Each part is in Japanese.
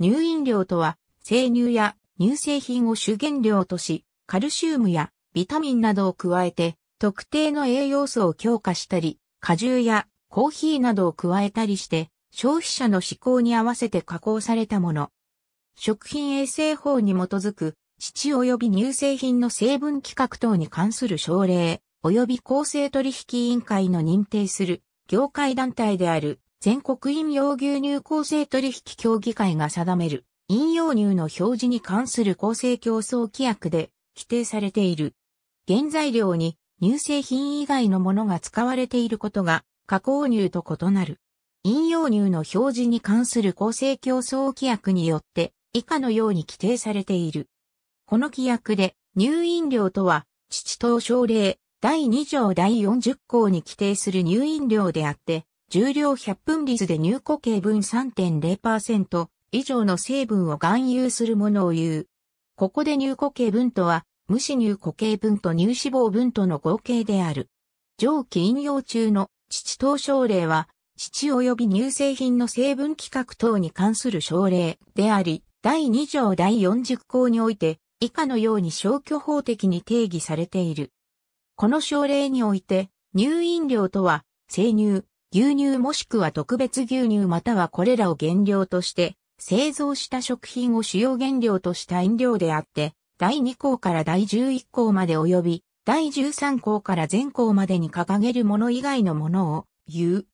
乳飲料とは、生乳や乳製品を主原料とし、カルシウムやビタミンなどを加えて、特定の栄養素を強化したり、果汁やコーヒーなどを加えたりして、消費者の嗜好に合わせて加工されたもの。食品衛生法に基づく、乳及び乳製品の成分規格等に関する省令、及び公正取引委員会の認定する、業界団体である全国飲用牛乳公正取引協議会が定める飲用乳の表示に関する公正競争規約で規定されている。原材料に乳製品以外のものが使われていることが加工乳と異なる。飲用乳の表示に関する公正競争規約によって以下のように規定されている。この規約で乳飲料とは、父等省令第2条第40項に規定する乳飲料であって、重量100分率で乳固形分3.0%以上の成分を含有するものを言う。ここで乳固形分とは、無視乳固形分と乳脂肪分との合計である。上記引用中の父等症例は、父及び乳製品の成分規格等に関する症例であり、第2条第40項において、以下のように消去法的に定義されている。この症例において、乳飲料とは、生乳、牛乳もしくは特別牛乳またはこれらを原料として製造した食品を主要原料とした飲料であって、第2項から第11項まで及び、第13項から全項までに掲げるもの以外のものを言う。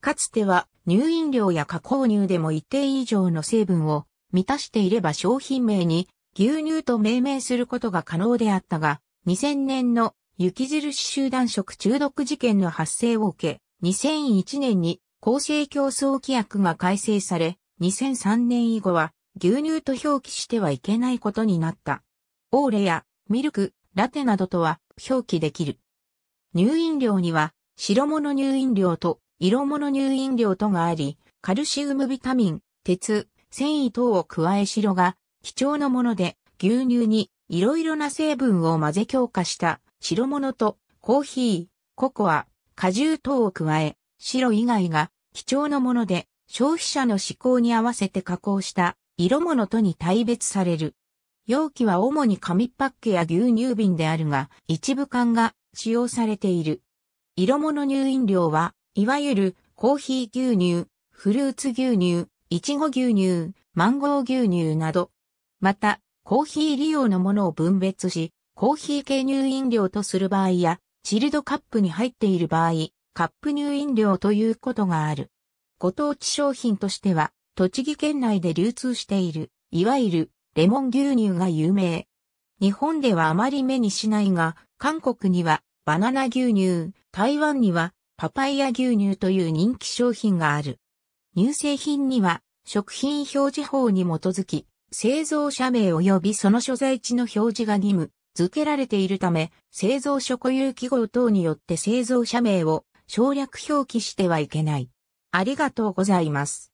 かつては乳飲料や加工乳でも一定以上の成分を満たしていれば商品名に牛乳と命名することが可能であったが、2000年の雪印集団食中毒事件の発生を受け、2001年に公正競争規約が改正され、2003年以後は牛乳と表記してはいけないことになった。オーレやミルク、ラテなどとは表記できる。乳飲料には白物乳飲料と色物乳飲料とがあり、カルシウムビタミン、鉄、繊維等を加え白が貴重なもので牛乳にいろいろな成分を混ぜ強化した白物とコーヒー、ココア、果汁等を加え、白以外が貴重なもので消費者の嗜好に合わせて加工した色物とに大別される。容器は主に紙パックや牛乳瓶であるが、一部缶が使用されている。色物乳飲料は、いわゆるコーヒー牛乳、フルーツ牛乳、いちご牛乳、マンゴー牛乳など。また、コーヒー利用のものを分別し、コーヒー系乳飲料とする場合や、チルドカップに入っている場合、カップ入飲料ということがある。ご当地商品としては、栃木県内で流通している、いわゆるレモン牛乳が有名。日本ではあまり目にしないが、韓国にはバナナ牛乳、台湾にはパパイヤ牛乳という人気商品がある。乳製品には食品表示法に基づき、製造者名及びその所在地の表示が義務付けられているため、製造所固有記号等によって製造者名を省略表記してはいけない。ありがとうございます。